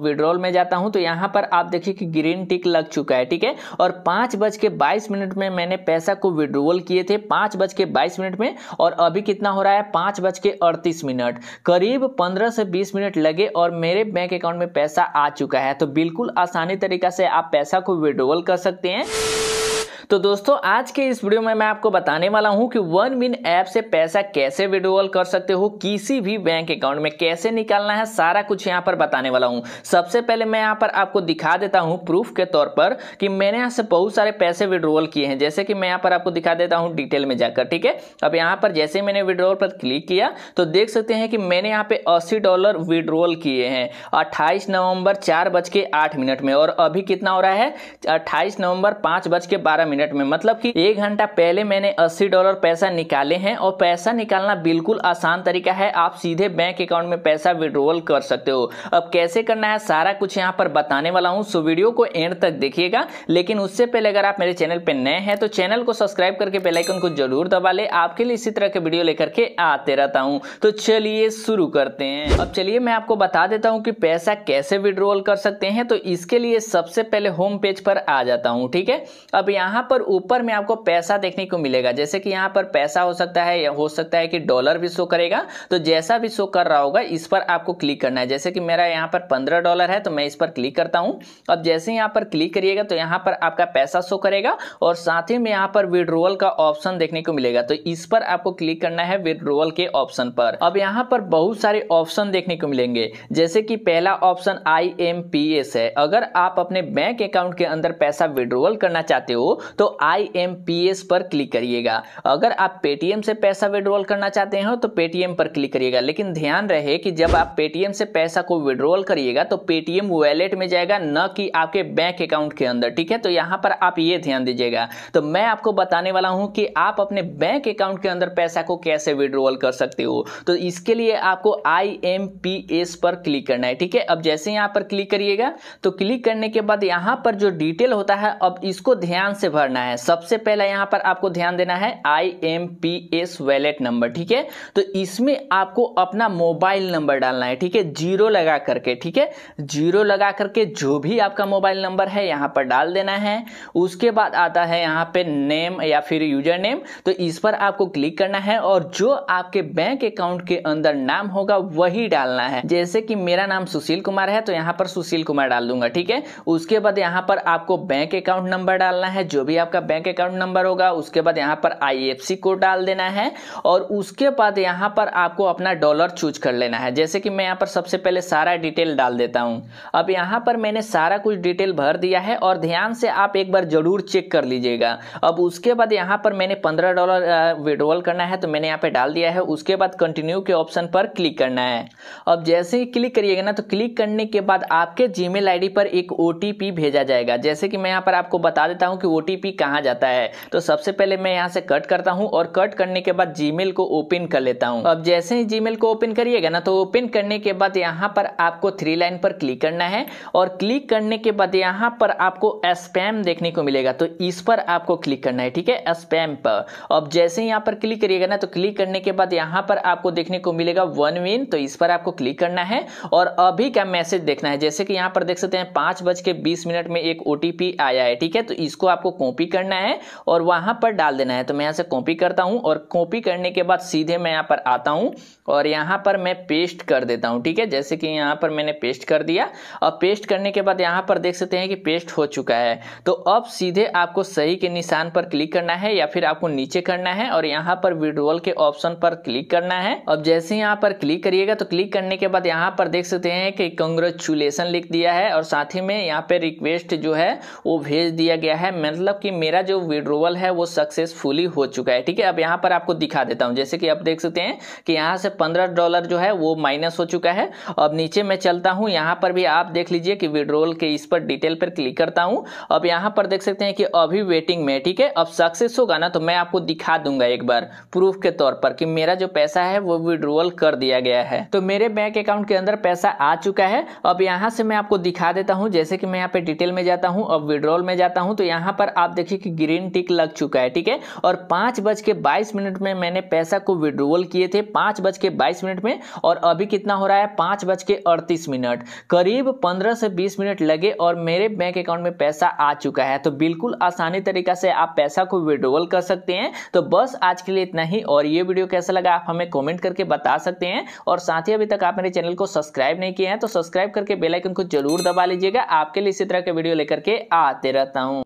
withdrawal में जाता हूं तो यहां पर आप देखिए कि ग्रीन टिक लग चुका है ठीक है और पांच बज के बाईस मिनट में मैंने पैसा को विड्रॉल किए थे पांच बज के बाईस मिनट में और अभी कितना हो रहा है पांच बज के अड़तीस मिनट करीब पंद्रह से बीस मिनट लगे और मेरे बैंक अकाउंट में पैसा आ चुका है तो बिल्कुल आसानी तरीका से आप पैसा को विड्रोवल कर सकते हैं तो दोस्तों आज के इस वीडियो में मैं आपको बताने वाला हूं कि वन विन ऐप से पैसा कैसे विड्रोवल कर सकते हो किसी भी बैंक अकाउंट में कैसे निकालना है सारा कुछ यहाँ पर बताने वाला हूं सबसे पहले मैं यहां पर आपको दिखा देता हूं प्रूफ के तौर पर कि मैंने यहां से बहुत सारे पैसे विड्रोवल किए हैं जैसे कि मैं यहाँ पर आपको दिखा देता हूँ डिटेल में जाकर ठीक है अब यहाँ पर जैसे मैंने विड्रोवल पर क्लिक किया तो देख सकते हैं कि मैंने यहाँ पे अस्सी डॉलर विड्रोवल किए हैं अट्ठाईस नवंबर चार बज के आठ मिनट में और अभी कितना हो रहा है अट्ठाईस नवंबर पाँच बज के बारह मिनट मिनट में मतलब कि एक घंटा पहले मैंने अस्सी डॉलर पैसा निकाले हैं और पैसा निकालना बिल्कुल आसान तरीका है आप सीधे बैंक अकाउंट में पैसा विड्रोवल कर सकते हो अब कैसे करना है सारा कुछ यहाँ पर बताने वाला हूँ सो वीडियो को एंड तक देखिएगा लेकिन उससे पहले अगर आप मेरे चैनल पर नए हैं तो चैनल को सब्सक्राइब करके बेलाइकन को जरूर दबा ले आपके लिए इसी तरह के वीडियो लेकर के आते रहता हूँ तो चलिए शुरू करते हैं अब चलिए मैं आपको बता देता हूँ कि पैसा कैसे विड्रोवल कर सकते हैं तो इसके लिए सबसे पहले होम पेज पर आ जाता हूँ ठीक है अब यहाँ यहाँ पर ऊपर में आपको पैसा देखने को मिलेगा जैसे कि यहाँ पर पैसा हो सकता है हो सकता है कि डॉलर भी शो करेगा तो जैसा भी शो कर रहा होगा इस पर आपको क्लिक करना है जैसे कि मेरा यहाँ पर पंद्रह डॉलर है तो मैं इस पर क्लिक करता हूँ अब जैसे यहाँ पर क्लिक करिएगा तो यहाँ पर आपका पैसा शो करेगा और साथ ही में यहाँ पर विड्रोवल का ऑप्शन देखने को मिलेगा तो इस पर आपको क्लिक करना है विड्रोवल के ऑप्शन पर अब यहाँ पर बहुत सारे ऑप्शन देखने को मिलेंगे जैसे कि पहला ऑप्शन आई है अगर आप अपने बैंक अकाउंट के अंदर पैसा विड्रोवल करना चाहते हो तो आई एम पी एस पर क्लिक करिएगा अगर आप पेटीएम से पैसा विड्रॉल करना चाहते हो तो पेटीएम पर क्लिक करिएगा लेकिन ध्यान रहे कि जब आप पेटीएम से पैसा को विड्रॉल करिएगा तो पेटीएम वैलेट में जाएगा न कि आपके बैंक अकाउंट के अंदर ठीक है तो यहाँ पर आप ये ध्यान दीजिएगा तो मैं आपको बताने वाला हूँ कि आप अपने बैंक अकाउंट के अंदर पैसा को कैसे विड्रॉल कर सकते हो तो इसके लिए आपको आई एम पी एस पर क्लिक करना है ठीक है अब जैसे यहाँ पर क्लिक करिएगा तो क्लिक करने के बाद यहाँ पर जो डिटेल होता है अब इसको ध्यान से भर भरना है सबसे पहला यहां पर आपको ध्यान देना है I M P S wallet number ठीक है तो इसमें आपको अपना मोबाइल नंबर डालना है ठीक है जीरो लगा करके ठीक है जीरो लगा करके जो भी आपका मोबाइल नंबर है यहां पर डाल देना है उसके बाद आता है यहां पे नेम या फिर यूजर नेम तो इस पर आपको क्लिक करना है और जो आपके बैंक अकाउंट के अंदर नाम होगा वही डालना है जैसे कि मेरा नाम सुशील कुमार है तो यहां पर सुशील कुमार डाल दूंगा ठीक है उसके बाद यहां पर आपको बैंक अकाउंट नंबर डालना है जो भी भी आपका बैंक अकाउंट नंबर होगा उसके बाद यहाँ पर आई कोड डाल देना है और उसके बाद यहाँ पर आपको अपना डॉलर चूज कर लेना है जैसे कि मैं यहाँ पर सबसे पहले सारा डिटेल डाल देता हूँ अब यहाँ पर मैंने सारा कुछ डिटेल भर दिया है और ध्यान से आप एक बार जरूर चेक कर लीजिएगा अब उसके बाद यहाँ पर मैंने पंद्रह डॉलर विड्रॉल करना है तो मैंने यहाँ पर डाल दिया है उसके बाद कंटिन्यू के ऑप्शन पर क्लिक करना है अब जैसे ही क्लिक करिएगा ना तो क्लिक करने के बाद आपके जी मेल पर एक ओ भेजा जाएगा जैसे कि मैं यहाँ पर आपको बता देता हूँ कि ओ ओटीपी कहा जाता है तो सबसे पहले मैं यहाँ से कट करता हूँ और कट करने के बाद जीमेल को ओपन कर लेता हूँ अब जैसे ही जीमेल को ओपन करिएगा ना तो ओपन करने के बाद यहाँ पर आपको थ्री लाइन पर क्लिक करना है और क्लिक करने के बाद यहाँ पर आपको स्पैम देखने को मिलेगा तो इस पर आपको क्लिक करना है ठीक है स्पैम पर अब जैसे ही यहाँ पर क्लिक करिएगा ना तो क्लिक करने के बाद यहाँ पर आपको देखने को मिलेगा वन विन तो इस पर आपको क्लिक करना है और अभी का मैसेज देखना है जैसे कि यहाँ पर देख सकते हैं पांच बज के बीस मिनट में एक ओ आया है ठीक है तो इसको आपको कॉपी करना है और वहां पर डाल देना है तो मैं यहां से कॉपी करता हूं और कॉपी करने के बाद सीधे मैं यहां पर आता हूं और यहां पर मैं पेस्ट कर देता हूं ठीक है जैसे कि यहां पर मैंने पेस्ट कर दिया और पेस्ट करने के बाद यहां पर देख सकते हैं कि पेस्ट हो चुका है तो अब सीधे आपको सही के निशान पर क्लिक करना है या फिर आपको नीचे करना है और यहां पर विड्रोल के ऑप्शन पर क्लिक करना है अब जैसे यहां पर क्लिक करिएगा तो क्लिक करने के बाद यहां पर देख सकते हैं कि कंग्रेचुलेशन लिख दिया है और साथ ही में यहाँ पे रिक्वेस्ट जो है वो भेज दिया गया है मतलब कि मेरा जो विड्रोवल है वो सक्सेसफुली हो चुका है ठीक है अब यहाँ पर आपको दिखा देता हूँ जैसे कि आप देख सकते हैं कि यहाँ से पंद्रह डॉलर जो है वो माइनस हो चुका है अब नीचे मैं चलता हूँ यहाँ पर भी आप देख लीजिए कि विड्रोवल के इस पर डिटेल पर क्लिक करता हूँ अब यहाँ पर देख सकते हैं कि अभी वेटिंग में ठीक है अब सक्सेस होगा ना तो मैं आपको दिखा दूंगा एक बार प्रूफ के तौर पर कि मेरा जो पैसा है वो विड्रोवल कर दिया गया है तो मेरे बैंक अकाउंट के अंदर पैसा आ चुका है अब यहाँ से मैं आपको दिखा देता हूँ जैसे कि मैं यहाँ पे डिटेल में जाता हूँ अब विड्रोवल में जाता हूँ तो यहाँ पर आप देखिए कि ग्रीन टिक लग चुका है ठीक है और पांच बज के बाईस मिनट में मैंने पैसा को विड्रोवल किए थे पांच बज के बाईस मिनट में और अभी कितना हो रहा है पांच बज के अड़तीस मिनट करीब पंद्रह से बीस मिनट लगे और मेरे बैंक अकाउंट में पैसा आ चुका है तो बिल्कुल आसानी तरीका से आप पैसा को विड्रोवल कर सकते हैं तो बस आज के लिए इतना ही और ये वीडियो कैसा लगा आप हमें कॉमेंट करके बता सकते हैं और साथ ही अभी तक आप मेरे चैनल को सब्सक्राइब नहीं किए हैं तो सब्सक्राइब करके बेलाइकन को जरूर दबा लीजिएगा आपके लिए इसी तरह के वीडियो लेकर के आते रहता हूँ